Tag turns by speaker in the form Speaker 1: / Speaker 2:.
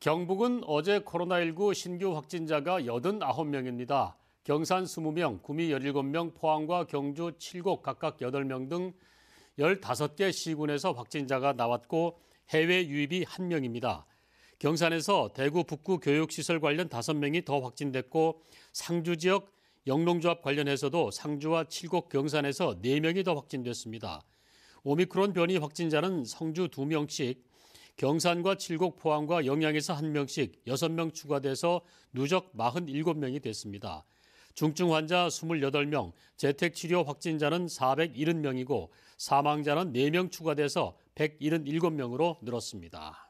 Speaker 1: 경북은 어제 코로나19 신규 확진자가 89명입니다. 경산 20명, 구미 17명, 포항과 경주 7곳 각각 8명 등 15개 시군에서 확진자가 나왔고 해외 유입이 1명입니다. 경산에서 대구 북구 교육시설 관련 5명이 더 확진됐고 상주 지역 영농조합 관련해서도 상주와 7곡 경산에서 4명이 더 확진됐습니다. 오미크론 변이 확진자는 성주 2명씩, 경산과 칠곡 포항과 영양에서 한명씩 6명 추가돼서 누적 47명이 됐습니다. 중증 환자 28명, 재택 치료 확진자는 470명이고 사망자는 4명 추가돼서 177명으로 늘었습니다.